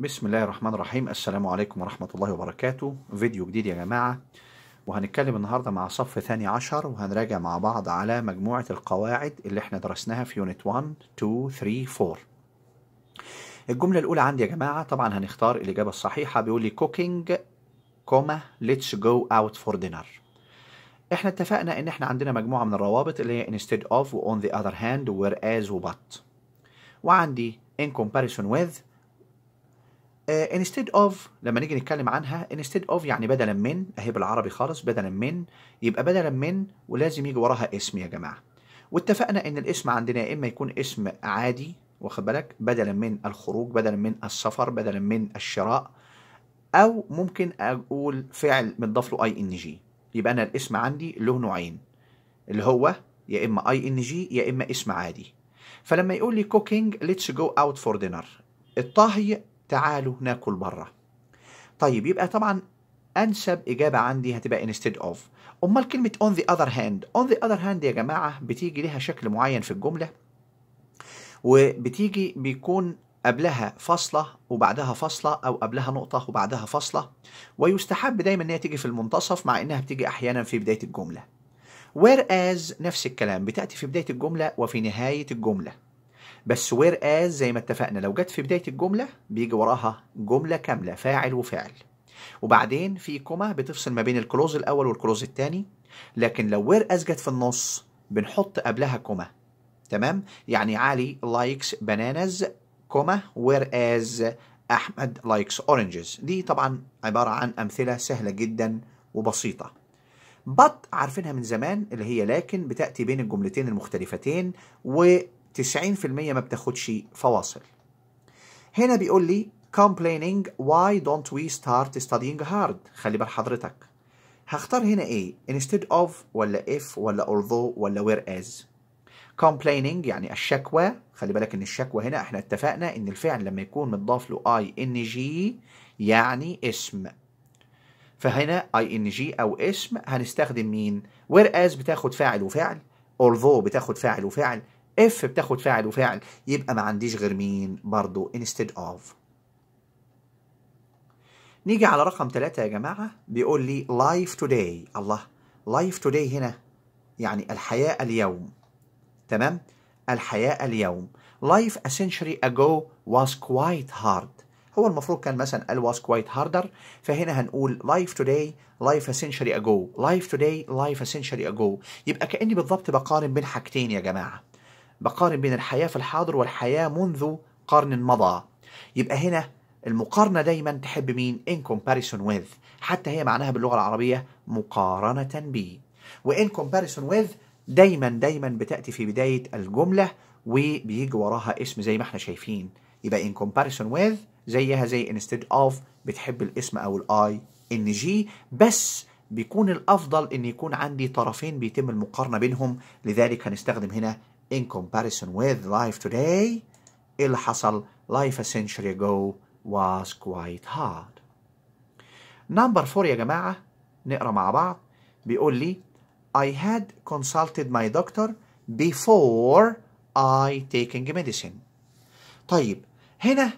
بسم الله الرحمن الرحيم السلام عليكم ورحمة الله وبركاته فيديو جديد يا جماعة وهنتكلم النهاردة مع صف ثاني عشر وهنراجع مع بعض على مجموعة القواعد اللي احنا درسناها في يونت 1 2 3 4 الجملة الأولى عندي يا جماعة طبعا هنختار الإجابة الصحيحة بيقول لي cooking comma let's go out for dinner احنا اتفقنا ان احنا عندنا مجموعة من الروابط اللي هي instead of و on the other hand whereas و but وعندي in comparison with انستيد آه، اوف لما نيجي نتكلم عنها انستيد اوف يعني بدلا من اهي بالعربي خالص بدلا من يبقى بدلا من ولازم يجي وراها اسم يا جماعه واتفقنا ان الاسم عندنا يا اما يكون اسم عادي واخد بالك بدلا من الخروج بدلا من السفر بدلا من الشراء او ممكن اقول فعل متضاف له اي ان جي يبقى انا الاسم عندي له نوعين اللي هو يا اما اي ان جي يا اما اسم عادي فلما يقول لي كوكينج ليتس جو اوت فور دينر الطهي تعالوا ناكل بره طيب يبقى طبعا انسب اجابه عندي هتبقى instead of امال كلمه on the other hand on the other hand يا جماعه بتيجي ليها شكل معين في الجمله وبتيجي بيكون قبلها فاصلة وبعدها فاصلة أو قبلها نقطة وبعدها فاصلة ويستحب دايما إنها تيجي في المنتصف مع إنها بتيجي أحيانا في بداية الجملة whereas نفس الكلام بتأتي في بداية الجملة وفي نهاية الجملة بس وير از زي ما اتفقنا لو جت في بدايه الجمله بيجي وراها جمله كامله فاعل وفعل وبعدين في كوما بتفصل ما بين الكلوز الاول والكلوز الثاني لكن لو وير از جت في النص بنحط قبلها كوما تمام يعني علي لايكس بانانز كوما وير از احمد لايكس اورنجز دي طبعا عباره عن امثله سهله جدا وبسيطه بط عارفينها من زمان اللي هي لكن بتاتي بين الجملتين المختلفتين و 90% ما بتاخدش فواصل هنا بيقول لي complaining why don't we start studying hard خلي بال حضرتك هختار هنا ايه instead of ولا if ولا although ولا whereas complaining يعني الشكوى خلي بالك ان الشكوى هنا احنا اتفقنا ان الفعل لما يكون متضاف له اي ان جي يعني اسم فهنا اي ان جي او اسم هنستخدم مين whereas بتاخد فاعل وفعل although بتاخد فاعل وفعل اف بتاخد فاعل وفاعل يبقى ما عنديش غير مين برضو instead of نيجي على رقم ثلاثة يا جماعة بيقول لي life today الله life today هنا يعني الحياة اليوم تمام الحياة اليوم life a century ago was quite hard هو المفروض كان مثلا قال was quite harder فهنا هنقول life today life a century ago life today life a century ago يبقى كأني بالضبط بقارن بين حاجتين يا جماعة بقارن بين الحياة في الحاضر والحياة منذ قرن مضى يبقى هنا المقارنة دايما تحب مين in comparison with حتى هي معناها باللغة العربية مقارنة ب وان comparison with دايما دايما بتأتي في بداية الجملة وبيجي وراها اسم زي ما احنا شايفين يبقى in comparison with زيها زي instead of بتحب الاسم او الاي ان جي بس بيكون الافضل ان يكون عندي طرفين بيتم المقارنه بينهم لذلك هنستخدم هنا in comparison with life today اللي حصل life a century ago was quite hard number four يا جماعة نقرأ مع بعض بيقول لي I had consulted my doctor before I taking medicine طيب هنا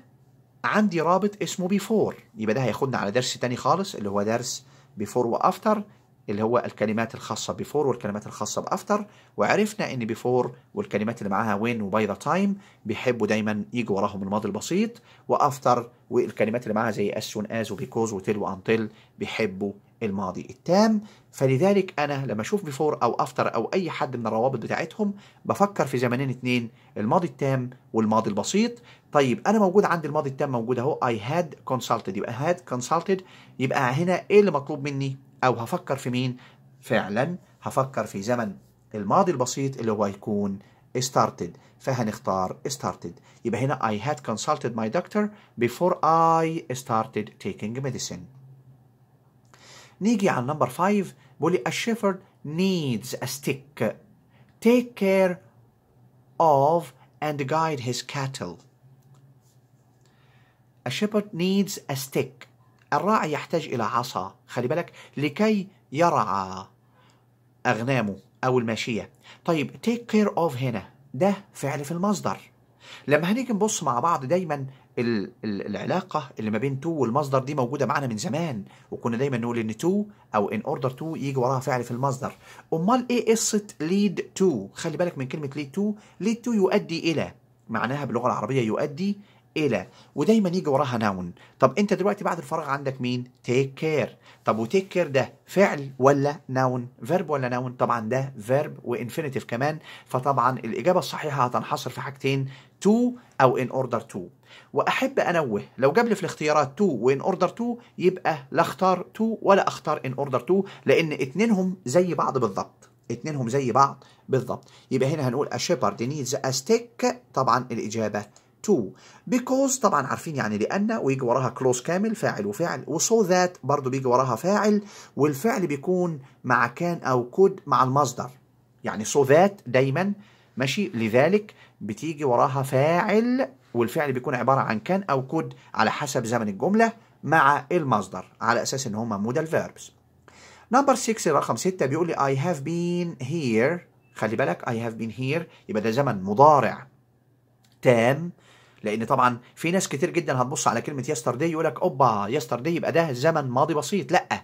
عندي رابط اسمه before يبقى ده هياخدنا على درس تاني خالص اللي هو درس before وافتر اللي هو الكلمات الخاصة بفور والكلمات الخاصة بافتر وعرفنا ان بفور والكلمات اللي معاها وين وباي ذا تايم بيحبوا دايما يجي وراهم الماضي البسيط وافتر والكلمات اللي معاها زي as soon أز وبيكوز وتيل وانتل بيحبوا الماضي التام فلذلك انا لما اشوف بفور او افتر او اي حد من الروابط بتاعتهم بفكر في زمنين اتنين الماضي التام والماضي البسيط طيب انا موجود عندي الماضي التام موجود اهو I had consulted يبقى had consulted يبقى هنا ايه اللي مطلوب مني او هفكر في مين فعلا هفكر في زمن الماضي البسيط اللي هو يكون started فهنختار started يبقى هنا I had consulted my doctor before I started taking medicine نيجي على نمبر 5 بولي a shepherd needs a stick take care of and guide his cattle a shepherd needs a stick الراعي يحتاج إلى عصا خلي بالك لكي يرعى أغنامه أو الماشية طيب take care of هنا ده فعل في المصدر لما هنيجي نبص مع بعض دايما ال ال العلاقة اللي ما بين تو والمصدر دي موجودة معنا من زمان وكنا دايما نقول ان تو او ان اوردر تو يجي وراها فعل في المصدر امال ايه قصة lead to خلي بالك من كلمة lead to lead to يؤدي الى معناها باللغة العربية يؤدي الى ودايما يجي وراها ناون طب انت دلوقتي بعد الفراغ عندك مين تيك كير طب وتيك كير ده فعل ولا ناون فيرب ولا ناون طبعا ده فيرب وانفينيتيف كمان فطبعا الاجابه الصحيحه هتنحصر في حاجتين تو او ان اوردر تو واحب انوه لو جاب لي في الاختيارات تو وان اوردر تو يبقى لا اختار تو ولا اختار ان اوردر تو لان اتنينهم زي بعض بالظبط اتنينهم زي بعض بالظبط يبقى هنا هنقول a shepherd needs a stick طبعا الاجابه to because طبعا عارفين يعني لأن ويجي وراها close كامل فاعل وفاعل وso that برضو بيجي وراها فاعل والفعل بيكون مع كان أو could مع المصدر يعني so that دايما ماشي لذلك بتيجي وراها فاعل والفعل بيكون عبارة عن كان أو could على حسب زمن الجملة مع المصدر على أساس إن هما مودال verbs نمبر 6 رقم 6 بيقول لي I have been here خلي بالك I have been here يبقى ده زمن مضارع تام لان طبعا في ناس كتير جدا هتبص على كلمه يسترداي يقول لك اوبا يسترداي يبقى ده زمن ماضي بسيط لا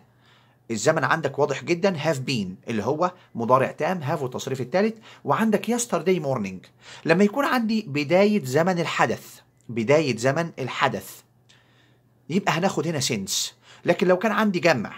الزمن عندك واضح جدا هاف بين اللي هو مضارع تام هاف والتصريف الثالث وعندك يسترداي مورنينج لما يكون عندي بدايه زمن الحدث بدايه زمن الحدث يبقى هناخد هنا سنس لكن لو كان عندي جمع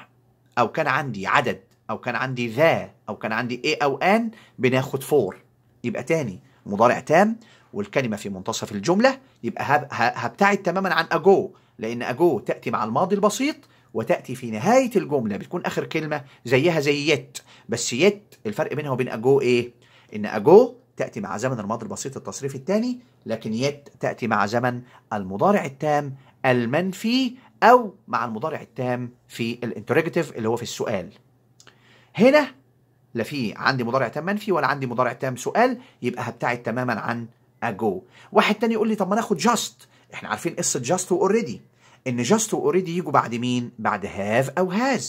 او كان عندي عدد او كان عندي ذا او كان عندي ايه او ان بناخد فور يبقى تاني مضارع تام والكلمة في منتصف الجملة يبقى هبتعد تماما عن أجو لأن أجو تأتي مع الماضي البسيط وتأتي في نهاية الجملة بتكون آخر كلمة زيها زي يت بس يت الفرق بينها وبين أجو إيه؟ إن أجو تأتي مع زمن الماضي البسيط التصريف الثاني لكن يت تأتي مع زمن المضارع التام المنفي أو مع المضارع التام في الانتروجيتيف اللي هو في السؤال هنا لا في عندي مضارع تام منفي ولا عندي مضارع تام سؤال يبقى هبتعد تماما عن ago واحد تاني يقول لي طب ما ناخد just احنا عارفين قصه just واوريدي ان just واوريدي يجوا بعد مين بعد have او has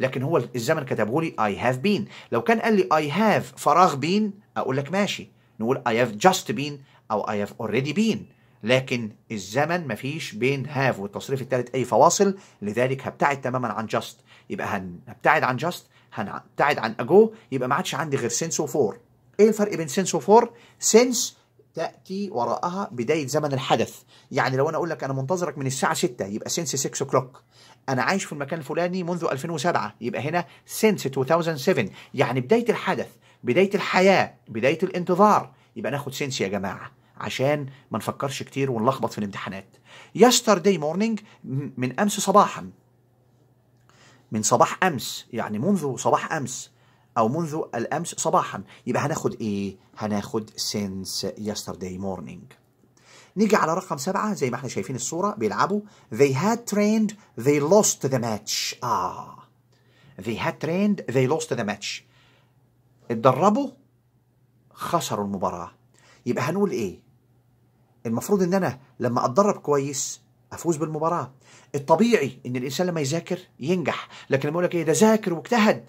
لكن هو الزمن كتبه لي I have been لو كان قال لي I have فراغ been أقول لك ماشي نقول I have just been أو I have already been لكن الزمن مفيش بين have والتصريف الثالث أي فواصل لذلك هبتعد تماما عن just يبقى هنبتعد عن just هنبتعد عن ago يبقى ما عادش عندي غير since و for إيه الفرق بين since و for since تاتي وراءها بدايه زمن الحدث يعني لو انا اقول لك انا منتظرك من الساعه 6 يبقى سينس 6 كلوك انا عايش في المكان الفلاني منذ 2007 يبقى هنا سينس 2007 يعني بدايه الحدث بدايه الحياه بدايه الانتظار يبقى ناخد سينس يا جماعه عشان ما نفكرش كتير ونلخبط في الامتحانات يسترداي مورنينج من امس صباحا من صباح امس يعني منذ صباح امس أو منذ الأمس صباحا يبقى هناخد إيه؟ هناخد since yesterday morning نيجي على رقم سبعة زي ما احنا شايفين الصورة بيلعبوا they had trained they lost the match آه they had trained they lost the match اتدربوا خسروا المباراة يبقى هنقول إيه؟ المفروض إن أنا لما أتدرب كويس افوز بالمباراه الطبيعي ان الانسان لما يذاكر ينجح لكن لما اقول لك ايه ده ذاكر واجتهد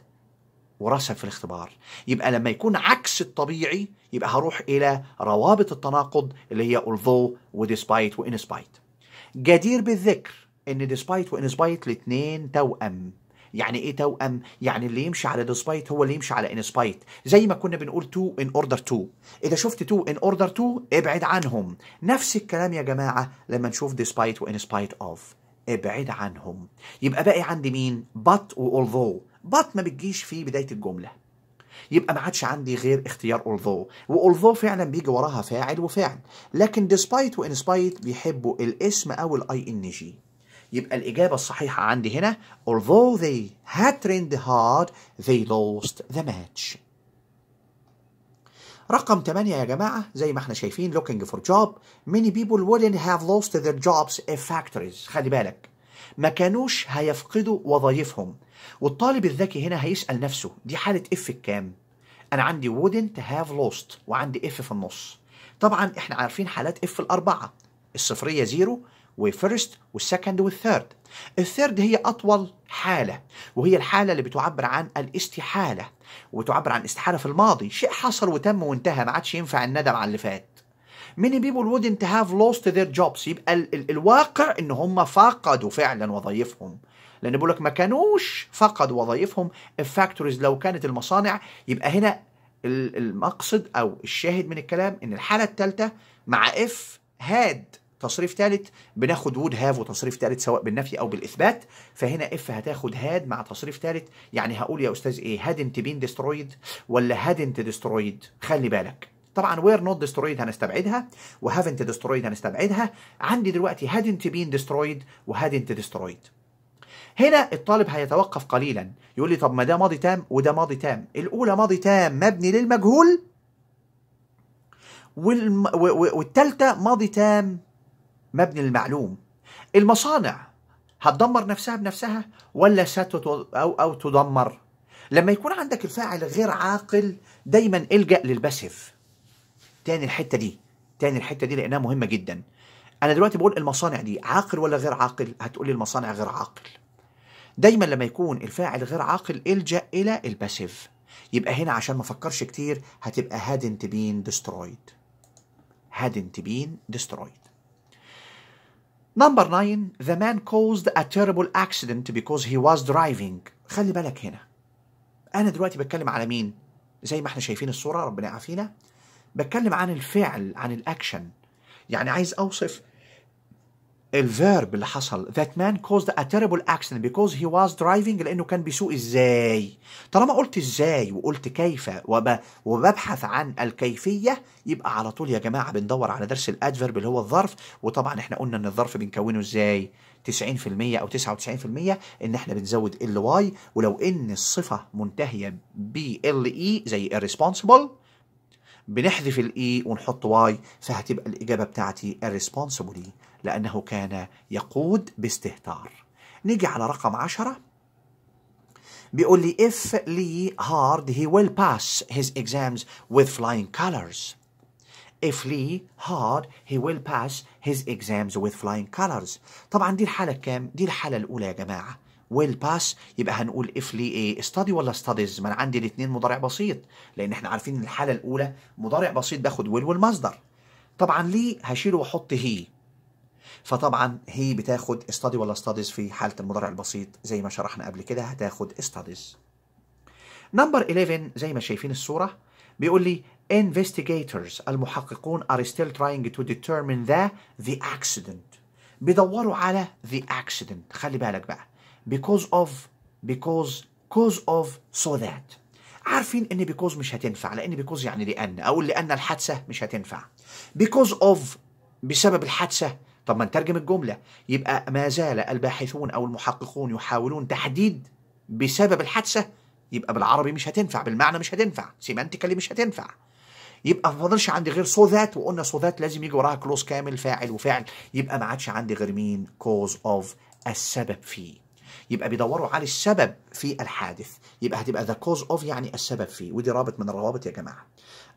ورسب في الاختبار يبقى لما يكون عكس الطبيعي يبقى هروح إلى روابط التناقض اللي هي although ودespite وانسبايت جدير بالذكر ان ديسبايت وانسبايت الاثنين توأم يعني ايه توأم؟ يعني اللي يمشي على ديسبايت هو اللي يمشي على انسبايت زي ما كنا بنقول تو ان اوردر تو اذا شفت تو ان اوردر تو ابعد عنهم نفس الكلام يا جماعه لما نشوف ديسبايت وانسبايت اوف ابعد عنهم يبقى باقي عندي مين؟ but و although بات ما بتجيش في بدايه الجمله يبقى ما عادش عندي غير اختيار although والذو فعلا بيجي وراها فاعل وفعل لكن despite وان spite بيحبوا الاسم او الاي ان جي يبقى الإجابة الصحيحة عندي هنا although they had trained hard they lost the match رقم 8 يا جماعة زي ما احنا شايفين looking for job many people wouldn't have lost their jobs if factories خلي بالك ما كانوش هيفقدوا وظايفهم والطالب الذكي هنا هيسأل نفسه دي حالة اف الكام انا عندي wouldn't have lost وعندي اف في النص طبعا احنا عارفين حالات اف الاربعة الصفرية زيرو وفيرست والسكند والثيرد الثيرد هي أطول حالة وهي الحالة اللي بتعبر عن الاستحالة وتعبر عن استحالة في الماضي شيء حصل وتم وانتهى ما عادش ينفع الندم على اللي فات many people wouldn't have lost their jobs يبقى ال ال الواقع ان هم فقدوا فعلا وظائفهم لان بيقول لك ما كانوش فقدوا وظائفهم الفاكتوريز لو كانت المصانع يبقى هنا المقصد او الشاهد من الكلام ان الحاله الثالثه مع اف هاد تصريف ثالث بناخد وود هاف وتصريف ثالث سواء بالنفي او بالاثبات فهنا اف هتاخد هاد مع تصريف ثالث يعني هقول يا استاذ ايه هادنت بين ديسترويد ولا هادنت ديسترويد خلي بالك طبعا وير نوت ديسترويد هنستبعدها وهافنت ديسترويد هنستبعدها عندي دلوقتي هادنت بين ديسترويد وهادنت ديسترويد هنا الطالب هيتوقف قليلا يقول لي طب ما ده ماضي تام وده ماضي تام الاولى ماضي تام مبني للمجهول والثالثه ماضي تام مبني للمعلوم المصانع هتدمر نفسها بنفسها ولا ستت او او تدمر لما يكون عندك الفاعل غير عاقل دايما الجا للباسيف تاني الحته دي تاني الحته دي لانها مهمه جدا انا دلوقتي بقول المصانع دي عاقل ولا غير عاقل هتقولي المصانع غير عاقل دايما لما يكون الفاعل غير عاقل الجا الى الباسيف يبقى هنا عشان ما افكرش كتير هتبقى hadn't been destroyed hadn't been destroyed نمبر 9 the man caused a terrible accident because he was driving خلي بالك هنا انا دلوقتي بتكلم على مين زي ما احنا شايفين الصوره ربنا يعافينا بتكلم عن الفعل عن الاكشن يعني عايز اوصف الفيرب اللي حصل that man caused a terrible accident because he was driving لانه كان بيسوق ازاي طالما قلت ازاي وقلت كيف وب... وببحث عن الكيفيه يبقى على طول يا جماعه بندور على درس الادفيرب اللي هو الظرف وطبعا احنا قلنا ان الظرف بنكونه ازاي 90% او 99% ان احنا بنزود ال واي ولو ان الصفه منتهيه ب ال اي e زي irresponsible بنحذف الاي e ونحط واي فهتبقى الاجابه بتاعتي الريسبونسبلي لانه كان يقود باستهتار نيجي على رقم 10 بيقول لي if لي Hard he will pass his exams with flying colors if لي Hard he will pass his exams with flying colors طبعا دي الحالة الكام؟ دي الحالة الأولى يا جماعة ويل باس يبقى هنقول اف لي ايه استادي ولا ستاديز ما انا عندي الاثنين مضارع بسيط لان احنا عارفين ان الحاله الاولى مضارع بسيط باخد ويل والمصدر طبعا ليه هشيله واحط هي فطبعا هي بتاخد استادي ولا ستاديز في حاله المضارع البسيط زي ما شرحنا قبل كده هتاخد ستاديز نمبر 11 زي ما شايفين الصوره بيقول لي investigators المحققون are still trying to determine the the accident بيدوروا على the accident خلي بالك بقى because of because cause of so that عارفين ان because مش هتنفع لان because يعني لان او لان الحادثه مش هتنفع because of بسبب الحادثه طب ما نترجم الجمله يبقى ما زال الباحثون او المحققون يحاولون تحديد بسبب الحادثه يبقى بالعربي مش هتنفع بالمعنى مش هتنفع سيمانتيكالي مش هتنفع يبقى ما فضلش عندي غير سو ذات وقلنا سو ذات لازم يجي وراها كلوز كامل فاعل وفعل يبقى ما عادش عندي غير مين كوز اوف السبب فيه يبقى بيدوروا على السبب في الحادث يبقى هتبقى ذا كوز اوف يعني السبب فيه ودي رابط من الروابط يا جماعه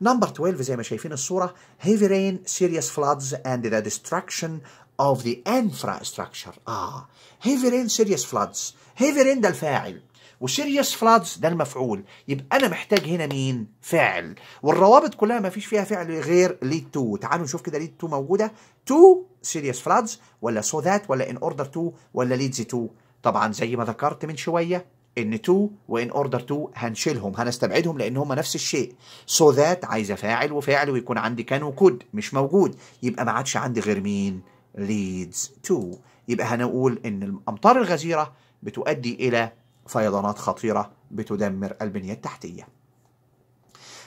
نمبر 12 زي ما شايفين الصوره هيفي رين سيريس فلادز اند ذا ديستراكشن اوف ذا انفراستراكشر اه هيفي رين سيريس فلادز هيفي رين ده الفاعل وسيريس فلادز ده المفعول يبقى انا محتاج هنا مين فعل والروابط كلها ما فيش فيها فعل غير ليد تو تعالوا نشوف كده ليد تو موجوده تو سيريس فلادز ولا سو so ذات ولا ان اوردر تو ولا ليدز تو طبعا زي ما ذكرت من شوية ان تو وان أوردر تو هنشيلهم هنستبعدهم لان هما نفس الشيء so ذات عايزة فاعل وفاعل ويكون عندي كان وكود مش موجود يبقى ما عادش عندي غير مين ليدز تو يبقى هنقول ان الامطار الغزيرة بتؤدي الى فيضانات خطيرة بتدمر البنية التحتية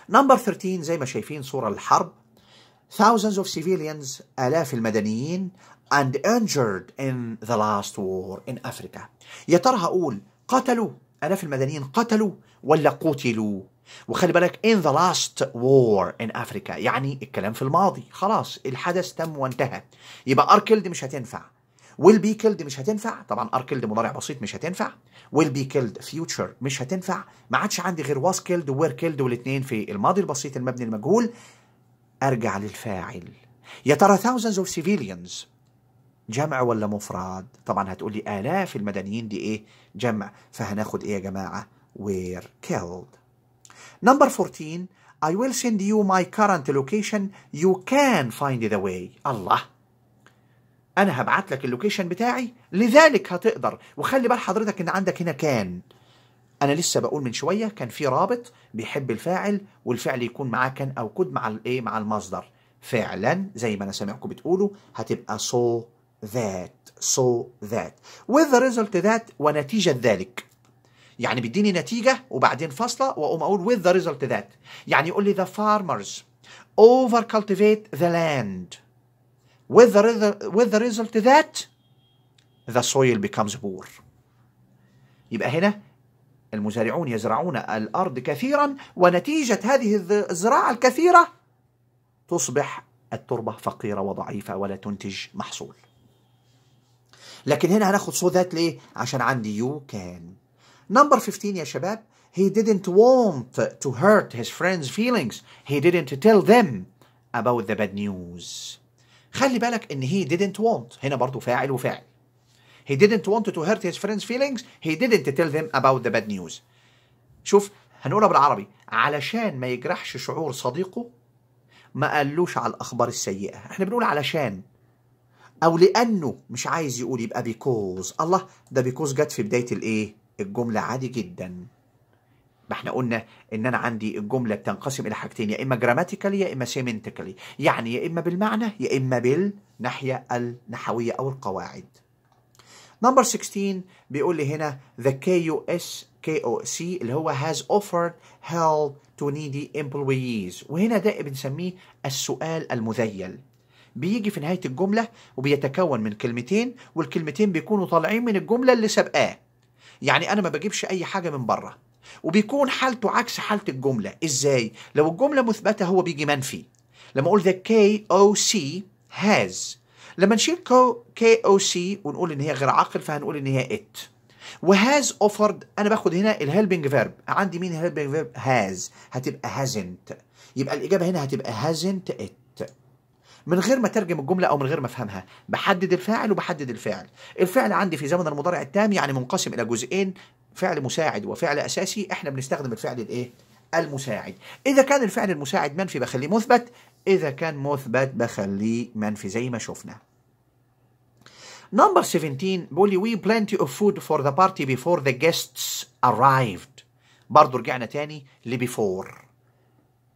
نمبر 13 زي ما شايفين صورة الحرب thousands of civilians آلاف المدنيين and injured in the last war in Africa يا ترى هقول قتلوا آلاف المدنيين قتلوا ولا قتلوا وخلي بالك in the last war in Africa يعني الكلام في الماضي خلاص الحدث تم وانتهى يبقى أركلد مش هتنفع will be killed مش هتنفع طبعا are killed مضارع بسيط مش هتنفع will be killed future مش هتنفع ما عادش عندي غير was killed were killed والاثنين في الماضي البسيط المبني المجهول ارجع للفاعل يا ترى thousands of civilians جمع ولا مفرد طبعا هتقول لي آلاف المدنيين دي إيه جمع فهناخد إيه يا جماعة were killed number 14 I will send you my current location you can find the way الله أنا هبعت لك اللوكيشن بتاعي لذلك هتقدر وخلي بال حضرتك إن عندك هنا كان أنا لسه بقول من شوية كان في رابط بيحب الفاعل والفعل يكون معاه كان أو كود مع الإيه مع المصدر فعلا زي ما أنا سامعكم بتقولوا هتبقى so that so that with the result that ونتيجة ذلك يعني بيديني نتيجة وبعدين فاصلة وأقوم أقول with the result that يعني يقول لي the farmers over cultivate the land with the, with the result that the soil becomes poor يبقى هنا المزارعون يزرعون الأرض كثيرا ونتيجة هذه الزراعة الكثيرة تصبح التربة فقيرة وضعيفة ولا تنتج محصول لكن هنا هناخد so that ليه عشان عندي you can number 15 يا شباب he didn't want to hurt his friends feelings he didn't tell them about the bad news خلي بالك ان he didn't want هنا برضو فاعل وفاعل he didn't want to hurt his friends feelings he didn't tell them about the bad news شوف هنقولها بالعربي علشان ما يجرحش شعور صديقه ما قالوش على الاخبار السيئه احنا بنقول علشان او لانه مش عايز يقول يبقى بيكوز الله ده بيكوز جت في بدايه الايه الجمله عادي جدا ما احنا قلنا ان انا عندي الجمله بتنقسم الى حاجتين يا اما جراماتيكالي يا اما سيمنتيكالي يعني يا اما بالمعنى يا اما بالناحيه النحويه او القواعد نمبر 16 بيقول لي هنا the KOS KOC اللي هو has offered help to needy employees وهنا ده بنسميه السؤال المذيل بيجي في نهاية الجملة وبيتكون من كلمتين والكلمتين بيكونوا طالعين من الجملة اللي سابقاه يعني أنا ما بجيبش أي حاجة من بره وبيكون حالته عكس حالة الجملة إزاي؟ لو الجملة مثبتة هو بيجي منفي لما أقول ذا كي أو سي هاز لما نشيل كي أو سي ونقول إن هي غير عاقل فهنقول إن هي إت وهاز اوفرد انا باخد هنا الهيلبنج فيرب عندي مين الهيلبنج فيرب هاز هتبقى هازنت يبقى الاجابه هنا هتبقى هازنت ات من غير ما ترجم الجمله او من غير ما افهمها بحدد الفاعل وبحدد الفعل الفعل عندي في زمن المضارع التام يعني منقسم الى جزئين فعل مساعد وفعل اساسي احنا بنستخدم الفعل الايه المساعد اذا كان الفعل المساعد منفي بخليه مثبت اذا كان مثبت بخليه منفي زي ما شفنا Number 17 بيقول لي we plenty of food for the party before the guests arrived برضه رجعنا تاني لبيفور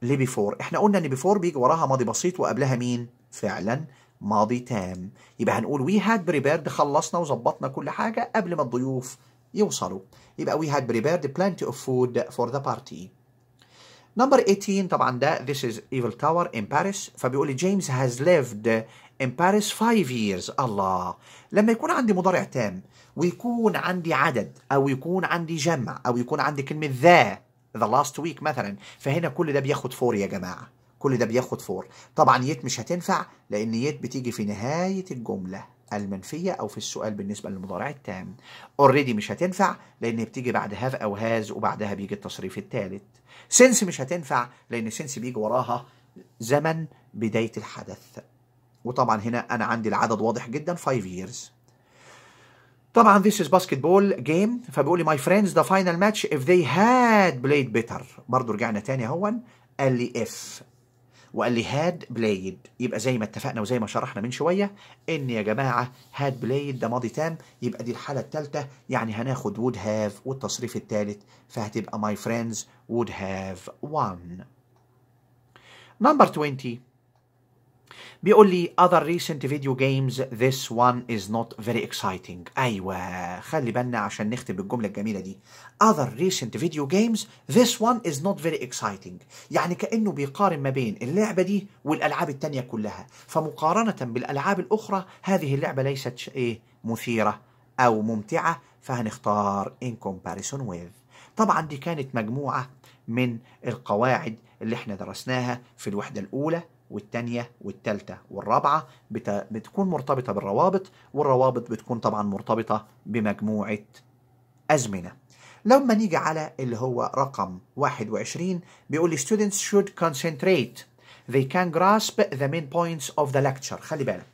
لبيفور احنا قلنا ان بيفور بيجي وراها ماضي بسيط وقبلها مين فعلا ماضي تام يبقى هنقول وي هاد بريبيرد خلصنا وظبطنا كل حاجة قبل ما الضيوف يوصلوا يبقى وي هاد بريبيرد بلانتي اوف فود فور ذا بارتي نمبر 18 طبعا ده this is evil tower in Paris فبيقول جيمس هاز ليفد in Paris 5 years الله لما يكون عندي مضارع تام ويكون عندي عدد او يكون عندي جمع او يكون عندي كلمه ذا the last week مثلا فهنا كل ده بياخد فور يا جماعه كل ده بياخد فور طبعا يت مش هتنفع لان يت بتيجي في نهايه الجمله المنفيه او في السؤال بالنسبه للمضارع التام اوريدي مش هتنفع لان بتيجي بعد هاف او هاز وبعدها بيجي التصريف الثالث سنس مش هتنفع لان سنس بيجي وراها زمن بدايه الحدث وطبعا هنا انا عندي العدد واضح جدا 5 years طبعا this is basketball game فبيقول لي my friends the final match if they had played better برضه رجعنا تاني اهون قال لي if وقال لي هاد بلايد يبقى زي ما اتفقنا وزي ما شرحنا من شويه ان يا جماعه هاد بلايد ده ماضي تام يبقى دي الحاله الثالثه يعني هناخد وود هاف والتصريف الثالث فهتبقى ماي فريندز وود هاف 1 نمبر 20 بيقول لي other recent video games this one is not very exciting ايوه خلي بالنا عشان نختم الجمله الجميله دي other recent video games this one is not very exciting يعني كانه بيقارن ما بين اللعبه دي والالعاب التانية كلها فمقارنه بالالعاب الاخرى هذه اللعبه ليست ايه مثيره او ممتعه فهنختار in comparison with طبعا دي كانت مجموعه من القواعد اللي احنا درسناها في الوحده الاولى والتانية والتالتة والرابعة بتكون مرتبطة بالروابط والروابط بتكون طبعا مرتبطة بمجموعة أزمنة لما نيجي على اللي هو رقم 21 بيقول لي students should concentrate they can grasp the main points of the lecture خلي بالك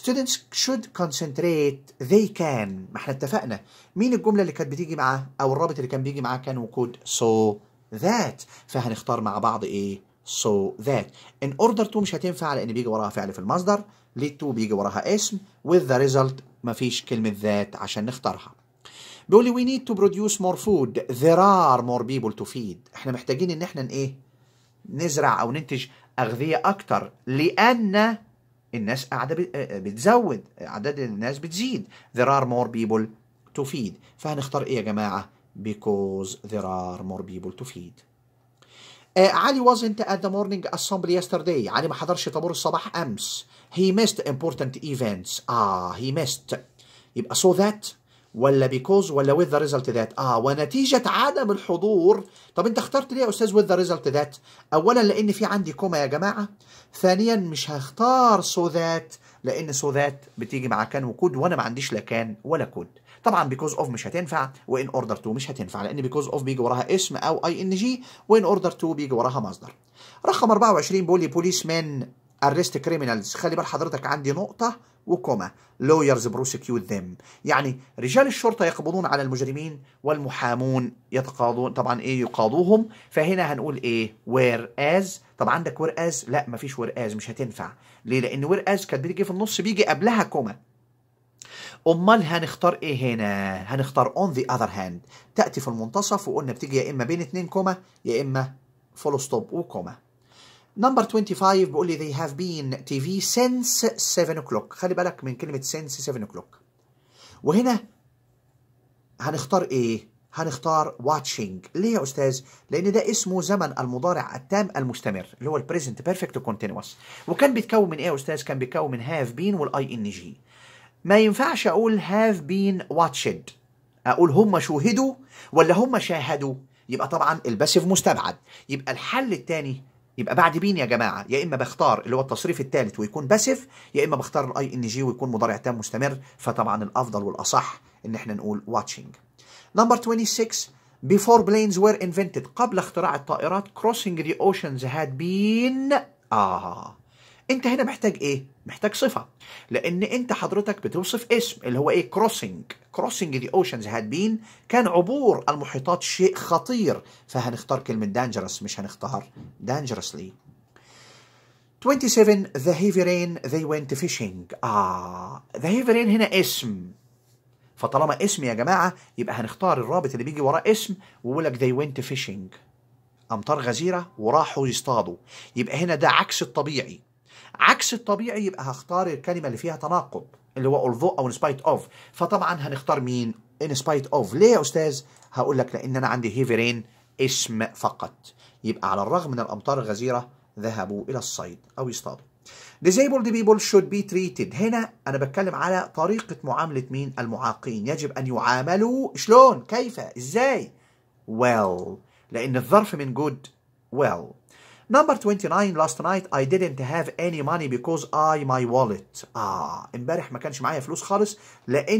students should concentrate they can ما احنا اتفقنا مين الجملة اللي كانت بتيجي معاه او الرابط اللي كان بيجي معاه كان وكود so that فهنختار مع بعض ايه so that in order to مش هتنفع لان بيجي وراها فعل في المصدر lead to بيجي وراها اسم with the result مفيش كلمه ذات عشان نختارها بيقول لي we need to produce more food there are more people to feed احنا محتاجين ان احنا ايه نزرع او ننتج اغذيه اكتر لان الناس قاعده آه، آه، بتزود اعداد الناس بتزيد there are more people to feed فهنختار ايه يا جماعه because there are more people to feed Uh, علي wasn't at the morning assembly yesterday علي ما حضرش طابور الصباح امس he missed important events اه he missed يبقى so that ولا because ولا with the result that اه ونتيجة عدم الحضور طب انت اخترت ليه يا استاذ with the result that اولا لان في عندي كوما يا جماعة ثانيا مش هختار so that لان so that بتيجي مع كان وكود وانا ما عنديش لا كان ولا كود طبعا بيكوز اوف مش هتنفع وان اوردر تو مش هتنفع لان بيكوز اوف بيجي وراها اسم او اي ان جي وان اوردر تو بيجي وراها مصدر رقم 24 بيقول لي بوليس مان ارست كريمنالز خلي بال حضرتك عندي نقطه وكوما لويرز بروسكيوت ذم يعني رجال الشرطه يقبضون على المجرمين والمحامون يتقاضون طبعا ايه يقاضوهم فهنا هنقول ايه وير از طب عندك وير از لا مفيش وير از مش هتنفع ليه لان وير از كانت بتيجي في النص بيجي قبلها كوما امال هنختار ايه هنا هنختار اون ذا اذر هاند تاتي في المنتصف وقلنا بتيجي يا اما بين اتنين كوما يا اما فول ستوب وكوما نمبر 25 بيقول لي they have been TV since 7 o'clock خلي بالك من كلمة since 7 o'clock وهنا هنختار ايه؟ هنختار watching ليه يا استاذ؟ لان ده اسمه زمن المضارع التام المستمر اللي هو البريزنت بيرفكت continuous وكان بيتكون من ايه يا استاذ؟ كان بيتكون من have been والاي ان جي ما ينفعش اقول have been watched اقول هم شوهدوا ولا هم شاهدوا يبقى طبعا الباسيف مستبعد يبقى الحل الثاني يبقى بعد بين يا جماعه يا اما بختار اللي هو التصريف الثالث ويكون باسيف يا اما بختار الاي ان جي ويكون مضارع تام مستمر فطبعا الافضل والاصح ان احنا نقول واتشنج نمبر 26 before planes were invented قبل اختراع الطائرات crossing the oceans had been آه أنت هنا محتاج إيه؟ محتاج صفه لان انت حضرتك بتوصف اسم اللي هو ايه crossing crossing ذا اوشنز هاد بين كان عبور المحيطات شيء خطير فهنختار كلمه dangerous مش هنختار dangerously 27 the heavy rain they went fishing اه the heavy rain هنا اسم فطالما اسم يا جماعه يبقى هنختار الرابط اللي بيجي وراه اسم ويقول لك they went fishing امطار غزيره وراحوا يصطادوا يبقى هنا ده عكس الطبيعي عكس الطبيعي يبقى هختار الكلمه اللي فيها تناقض اللي هو although او in spite of فطبعا هنختار مين in spite of ليه يا استاذ هقول لك لان انا عندي هيفي رين اسم فقط يبقى على الرغم من الامطار الغزيره ذهبوا الى الصيد او يصطادوا disabled people should be treated هنا انا بتكلم على طريقه معامله مين المعاقين يجب ان يعاملوا شلون كيف ازاي well لان الظرف من good well Number 29 last night I didn't have any money because I my wallet. Ah, امبارح ما كانش معايا فلوس خالص لان